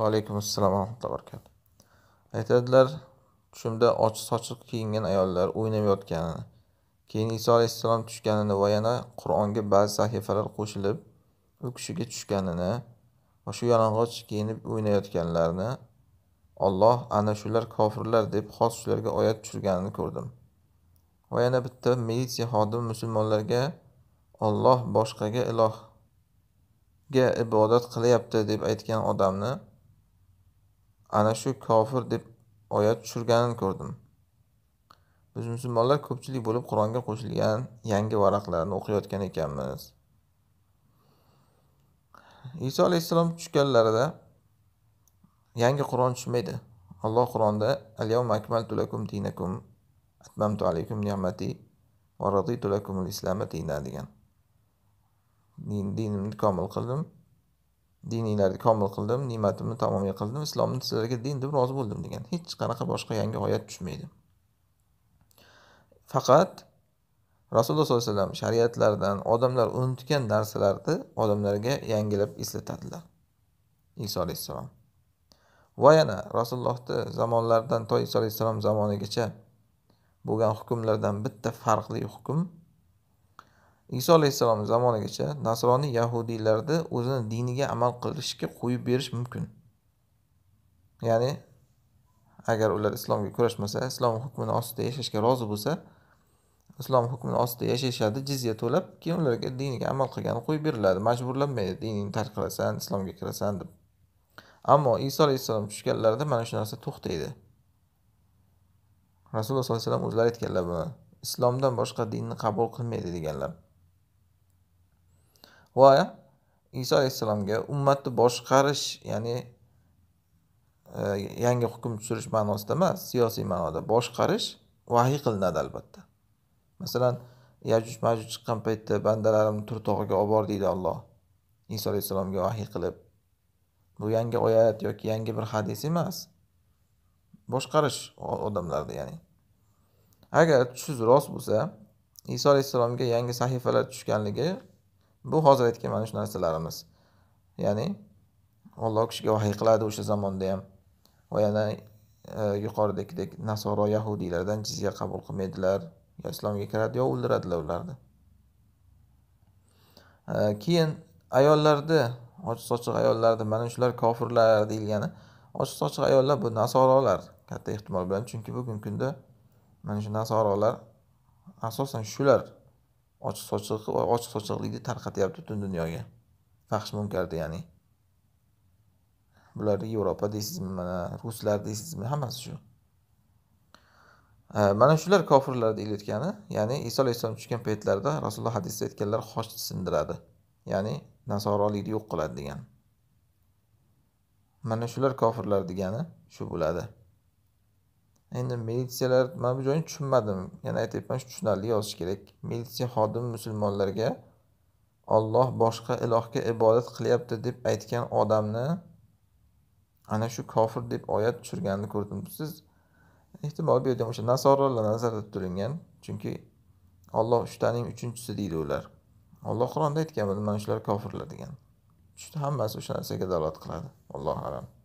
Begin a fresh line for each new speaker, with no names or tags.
va alaykum assalom va rahmatullohi barakatuh aytadilar tushimda ochiq sochiq kiyingan ayollar o'ynab yotganini keyin iso alayhissalom tushganini va yana qur'onga ba'zi sahifalar qo'shilib u kishiga tushganini va shu yalang'och kiyinib o'ynayotganlarni olloh ana shular kofirlar deb xos shularga oyat tushirganini ko'rdim va yana bitta militsiya xodimi musulmonlarga olloh boshqaga ilohga ibodat qilyapti deb aytgan odamni ana shu kofir deb oyat tushirganini ko'rdim biz musulmonlar ko'pchilik bo'lib qur'onga qo'shilgan yangi varaqlarni o'qiyotgan ekanmiz iso alayhissalom tushganlarida yangi qur'on tushmaydi alloh qur'onda alyavma akmaltu dinakum atmamtu alaykum ni'mati va raditu dinimni komil qildim diniylarni komil qildim ne'matimni tamomil qildim islomni sizlarga din deb rozi bo'ldim degan hech qanaqa boshqa yangi oyat tushmaydi faqat rasululloh sollallohu alayhi vasallam shariatlardan odamlar unutgan narsalarni odamlarga yangilab eslatadilar iso alayhissalom va yana rasulullohni zamonlaridan to iso alayhissalom zamonigacha bo'lgan hukmlardan bitta farqli hukm iso alayhissalomni zamonigacha nasroniy yahudiylarda o'zini diniga amal qilishga qo'yib berish mumkin ya'ni agar ular islomga kurashmasa islom hukmini ostida yashashga rozi bo'lsa islom hukmini ostida yashashadi jizya to'lab keyin ularga diniga amal qilgani qo'yib beriladi majburlanmaydi diningni tark qilasan islomga kirasan deb ammo iso alayhissalom tushganlarida mana shu narsa to'xtaydi rasululloh sollallohu alayhi vasallam o'zlari aytganlar buni islomdan boshqa dinni qabul qilmaydi deganlar va iso alayhissalomga ummatni boshqarish ya'ni e, yangi hukm tushirish ma'nosida emas siyosiy ma'noda boshqarish vahiy qilinadi albatta masalan yajuj majuj chiqqan paytda bandalarimni turtog'iga olib bor deydi olloh iso alayhissalomga vahiy qilib bu yangi oyat yoki yangi bir hadis emas boshqarish odamlarni ya'ni agar tushsiz rost bo'lsa iso alayhissalomga yangi sahifalar tushganligi bu hozir aytgan mana shu narsalarimiz ya'ni olloh kishiga vahiy qiladi o'sha zamonda ham va yana e, yuqoridagidek nasoro yahudiylardan jizya qabul qilmaydilar yo islomga kiradi yo o'ldiradilar ularni e, keyin ayollarni ochiq sochiq ayollarni mana shular kofirlar deyilgani ochiq sochiq ayollar bu nasorolar katta ehtimol bilan chunki bugungi kunda mana shu nasorolar asosan shular ochiq sochiq va ochiq sochiqlikni tarqatyapti butun dunyoga faxsh munkarni ya'ni bularni yevropa deysizmi mana ruslar deysizmi hammasi shu mana shular kofirlar deyilayotgani ya'ni iso alayhissalom tushgan paytlarida rasululloh hadisda aytganlar xoch sindiradi ya'ni nasorolikni yo'q qiladi degan mana shular kofirlar degani shu bo'ladi endi militsiyalar mana bu joyini tushunmadim yana aytyapman tushunarli yozish kerak militsiya xodimi musulmonlarga olloh boshqa ilohga ibodat qilyapti deb aytgan odamni ana shu kofir deb oyat tushirganini ko'rdim siz ehtimol bu yerda o'sha nasorolar nazarda tutilgan chunki olloh uchtaning uchinchisi deydi ular olloh qur'onda aytgan mana shular kofirlar degan hammasi o'sha narsaga dalolat qiladi allohu alam